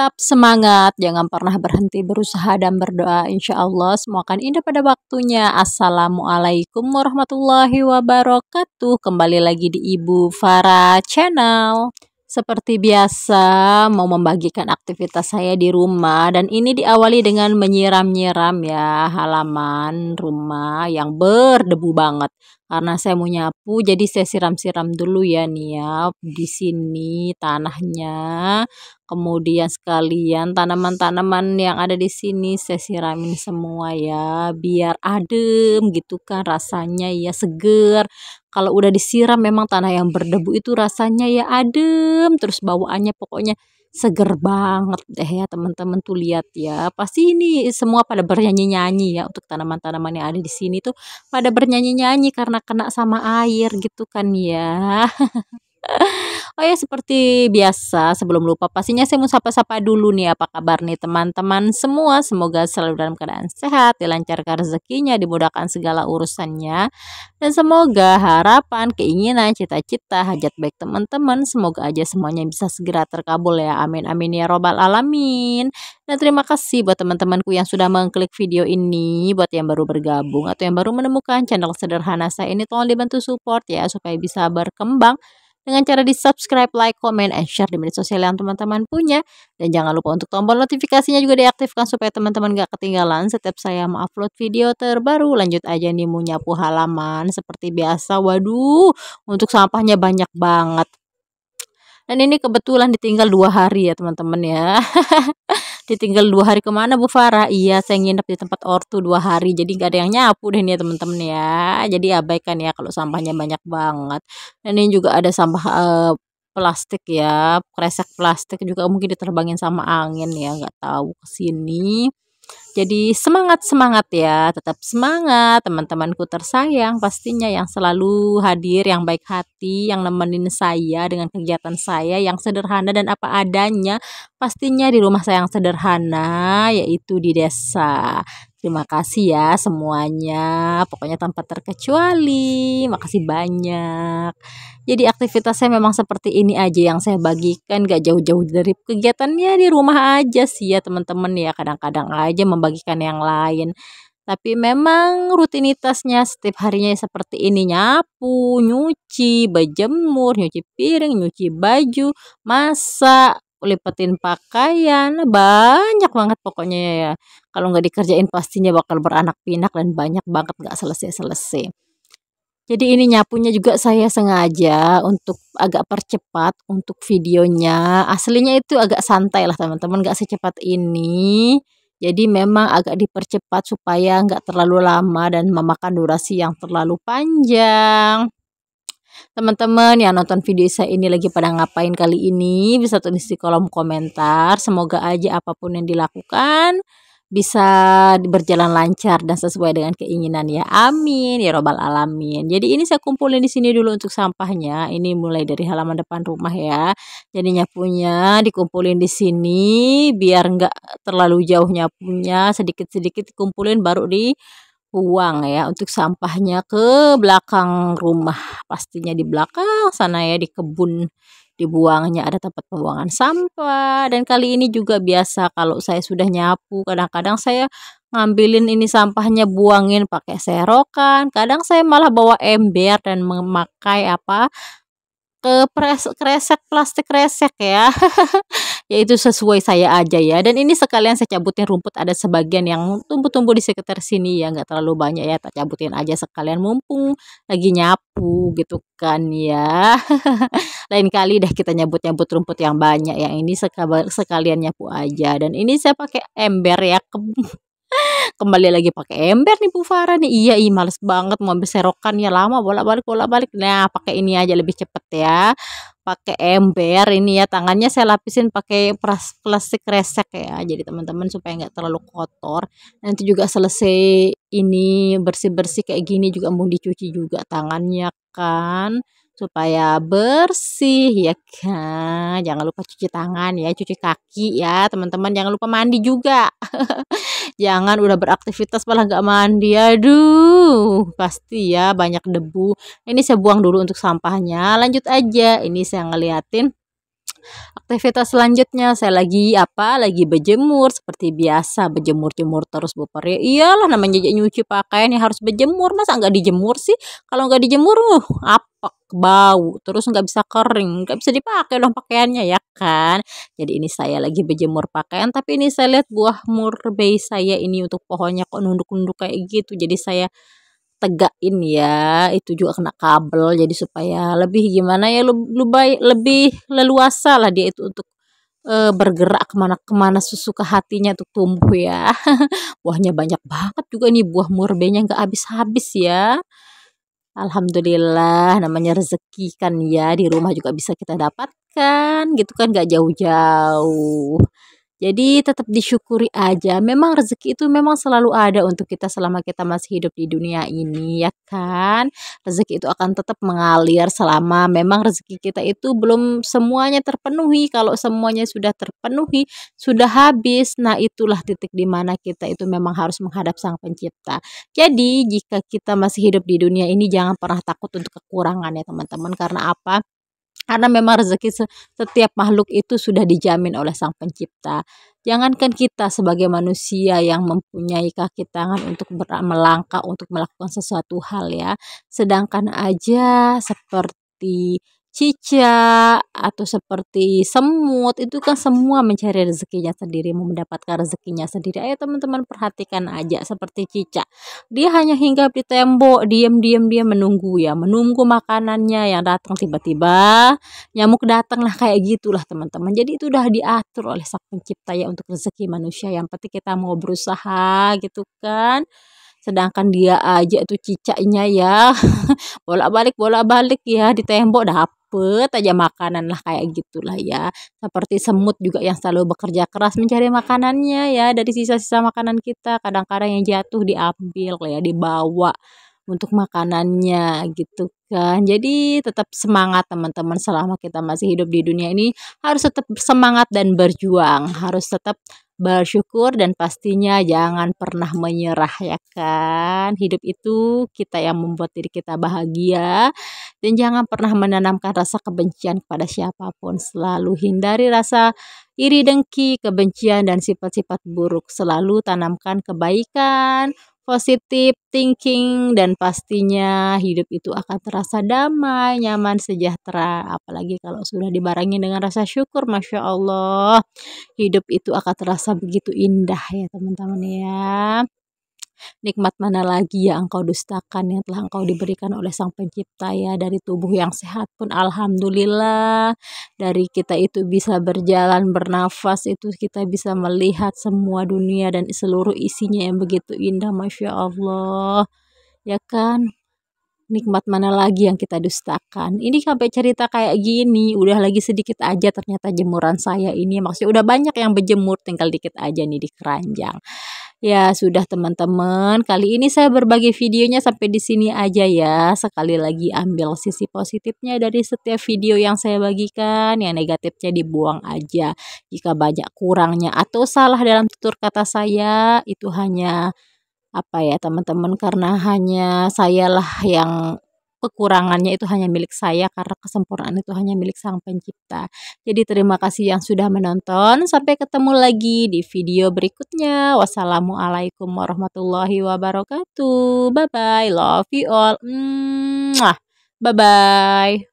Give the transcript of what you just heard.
tetap semangat, jangan pernah berhenti berusaha dan berdoa. Insya Allah semua akan indah pada waktunya. Assalamualaikum warahmatullahi wabarakatuh. Kembali lagi di Ibu Farah Channel. Seperti biasa, mau membagikan aktivitas saya di rumah dan ini diawali dengan menyiram-nyiram ya halaman rumah yang berdebu banget. Karena saya mau nyapu aku. Jadi saya siram-siram dulu ya nih ya di sini tanahnya. Kemudian sekalian tanaman-tanaman yang ada di sini saya siramin semua ya biar adem gitu kan rasanya ya seger. Kalau udah disiram memang tanah yang berdebu itu rasanya ya adem terus bawaannya pokoknya seger banget deh ya teman-teman tuh lihat ya pasti ini semua pada bernyanyi-nyanyi ya untuk tanaman-tanaman yang ada di sini tuh pada bernyanyi-nyanyi karena kena sama air gitu kan ya Oh ya seperti biasa sebelum lupa pastinya saya mau sapa-sapa dulu nih apa kabar nih teman-teman semua semoga selalu dalam keadaan sehat dilancarkan rezekinya dimudahkan segala urusannya dan semoga harapan keinginan cita-cita hajat baik teman-teman semoga aja semuanya bisa segera terkabul ya amin amin ya robbal alamin dan terima kasih buat teman-temanku yang sudah mengklik video ini buat yang baru bergabung atau yang baru menemukan channel sederhana saya ini tolong dibantu support ya supaya bisa berkembang dengan cara di subscribe, like, comment, and share di media sosial yang teman-teman punya. Dan jangan lupa untuk tombol notifikasinya juga diaktifkan supaya teman-teman gak ketinggalan setiap saya mengupload video terbaru. Lanjut aja nih mau nyapu halaman seperti biasa. Waduh, untuk sampahnya banyak banget. Dan ini kebetulan ditinggal dua hari ya teman-teman ya. ditinggal dua hari kemana Bu Farah iya saya nginep di tempat ortu dua hari jadi nggak ada yang nyapu deh nih ya teman-teman ya jadi abaikan ya kalau sampahnya banyak banget dan ini juga ada sampah uh, plastik ya kresek plastik juga mungkin diterbangin sama angin ya nggak tahu kesini. Jadi semangat-semangat ya, tetap semangat teman-temanku tersayang pastinya yang selalu hadir, yang baik hati, yang nemenin saya dengan kegiatan saya yang sederhana dan apa adanya pastinya di rumah saya yang sederhana yaitu di desa. Terima kasih ya semuanya, pokoknya tanpa terkecuali. Makasih banyak. Jadi aktivitas saya memang seperti ini aja yang saya bagikan, gak jauh-jauh dari kegiatannya di rumah aja sih ya teman-teman ya. Kadang-kadang aja membagikan yang lain. Tapi memang rutinitasnya setiap harinya seperti ini nyapu, nyuci, berjemur, nyuci piring, nyuci baju, masak, lipetin pakaian banyak banget pokoknya ya, ya. kalau nggak dikerjain pastinya bakal beranak pinak dan banyak banget nggak selesai selesai jadi ini nyapunya juga saya sengaja untuk agak percepat untuk videonya aslinya itu agak santai lah teman-teman nggak secepat ini jadi memang agak dipercepat supaya nggak terlalu lama dan memakan durasi yang terlalu panjang. Teman-teman yang nonton video saya ini lagi pada ngapain kali ini bisa tulis di kolom komentar. Semoga aja apapun yang dilakukan bisa berjalan lancar dan sesuai dengan keinginan ya. Amin ya robbal alamin. Jadi ini saya kumpulin di sini dulu untuk sampahnya. Ini mulai dari halaman depan rumah ya. Jadi nyapunya dikumpulin di sini biar nggak terlalu jauh nyapunya, sedikit-sedikit kumpulin baru di uang ya untuk sampahnya ke belakang rumah pastinya di belakang sana ya di kebun dibuangnya ada tempat pembuangan sampah dan kali ini juga biasa kalau saya sudah nyapu kadang-kadang saya ngambilin ini sampahnya buangin pakai serokan kadang saya malah bawa ember dan memakai apa ke pres, kresek plastik kresek ya yaitu sesuai saya aja ya dan ini sekalian saya cabutin rumput ada sebagian yang tumbuh-tumbuh di sekitar sini ya nggak terlalu banyak ya tak cabutin aja sekalian mumpung lagi nyapu gitu kan ya lain kali dah kita nyabut-nyabut rumput yang banyak yang ini sekalian nyapu aja dan ini saya pakai ember ya Kembali lagi pakai ember nih Bu Farah nih. Iya, ih males banget mau ambil ya lama bolak-balik bolak-balik. Nah, pakai ini aja lebih cepet ya. Pakai ember ini ya, tangannya saya lapisin pakai plastik resek ya. Jadi teman-teman supaya nggak terlalu kotor. Nanti juga selesai ini bersih-bersih kayak gini juga mau dicuci juga tangannya kan supaya bersih ya kan. Jangan lupa cuci tangan ya, cuci kaki ya teman-teman. Jangan lupa mandi juga. Jangan udah beraktivitas malah nggak mandi. Aduh, pasti ya banyak debu. Ini saya buang dulu untuk sampahnya. Lanjut aja. Ini saya ngeliatin Aktivitas selanjutnya saya lagi apa? Lagi berjemur seperti biasa berjemur-jemur terus bu ya. Iyalah namanya nyuci pakaian yang harus berjemur. Masa nggak dijemur sih? Kalau nggak dijemur uh, apa bau terus nggak bisa kering nggak bisa dipakai dong pakaiannya ya kan jadi ini saya lagi berjemur pakaian tapi ini saya lihat buah murbei saya ini untuk pohonnya kok nunduk-nunduk kayak gitu jadi saya tegakin ya itu juga kena kabel jadi supaya lebih gimana ya lu, baik lebih leluasa lah dia itu untuk e, bergerak kemana-kemana sesuka hatinya tuh tumbuh ya buahnya banyak banget juga nih buah murbenya nggak habis-habis ya Alhamdulillah namanya rezeki kan ya di rumah juga bisa kita dapatkan gitu kan nggak jauh-jauh jadi tetap disyukuri aja. Memang rezeki itu memang selalu ada untuk kita selama kita masih hidup di dunia ini, ya kan? Rezeki itu akan tetap mengalir selama memang rezeki kita itu belum semuanya terpenuhi. Kalau semuanya sudah terpenuhi, sudah habis, nah itulah titik di mana kita itu memang harus menghadap Sang Pencipta. Jadi, jika kita masih hidup di dunia ini jangan pernah takut untuk kekurangan ya, teman-teman. Karena apa? Karena memang rezeki setiap makhluk itu sudah dijamin oleh Sang Pencipta. Jangankan kita sebagai manusia yang mempunyai kaki tangan untuk melangkah untuk melakukan sesuatu hal ya, sedangkan aja seperti cicak atau seperti semut itu kan semua mencari rezekinya sendiri mau mendapatkan rezekinya sendiri ayo teman-teman perhatikan aja seperti cicak dia hanya hingga di tembok diam-diam dia menunggu ya menunggu makanannya yang datang tiba-tiba nyamuk datang lah kayak gitulah teman-teman jadi itu udah diatur oleh sang pencipta ya untuk rezeki manusia yang penting kita mau berusaha gitu kan sedangkan dia aja itu cicaknya ya bolak-balik bolak-balik ya di tembok dapat dapet aja makanan lah kayak gitulah ya seperti semut juga yang selalu bekerja keras mencari makanannya ya dari sisa-sisa makanan kita kadang-kadang yang jatuh diambil ya dibawa untuk makanannya gitu kan jadi tetap semangat teman-teman selama kita masih hidup di dunia ini harus tetap semangat dan berjuang harus tetap bersyukur dan pastinya jangan pernah menyerah ya kan hidup itu kita yang membuat diri kita bahagia dan jangan pernah menanamkan rasa kebencian kepada siapapun. Selalu hindari rasa iri dengki, kebencian, dan sifat-sifat buruk. Selalu tanamkan kebaikan, positif thinking dan pastinya hidup itu akan terasa damai, nyaman, sejahtera. Apalagi kalau sudah dibarengi dengan rasa syukur, masya Allah, hidup itu akan terasa begitu indah ya teman-teman ya. Nikmat mana lagi yang engkau dustakan yang telah engkau diberikan oleh Sang Pencipta ya dari tubuh yang sehat pun alhamdulillah dari kita itu bisa berjalan bernafas itu kita bisa melihat semua dunia dan seluruh isinya yang begitu indah Masya Allah ya kan nikmat mana lagi yang kita dustakan ini sampai cerita kayak gini udah lagi sedikit aja ternyata jemuran saya ini maksudnya udah banyak yang berjemur tinggal dikit aja nih di keranjang Ya, sudah teman-teman, kali ini saya berbagi videonya sampai di sini aja ya. Sekali lagi ambil sisi positifnya dari setiap video yang saya bagikan, yang negatifnya dibuang aja. Jika banyak kurangnya atau salah dalam tutur kata saya, itu hanya apa ya teman-teman karena hanya sayalah yang kekurangannya itu hanya milik saya karena kesempurnaan itu hanya milik Sang Pencipta. Jadi terima kasih yang sudah menonton. Sampai ketemu lagi di video berikutnya. Wassalamualaikum warahmatullahi wabarakatuh. Bye bye. Love you all. Bye bye.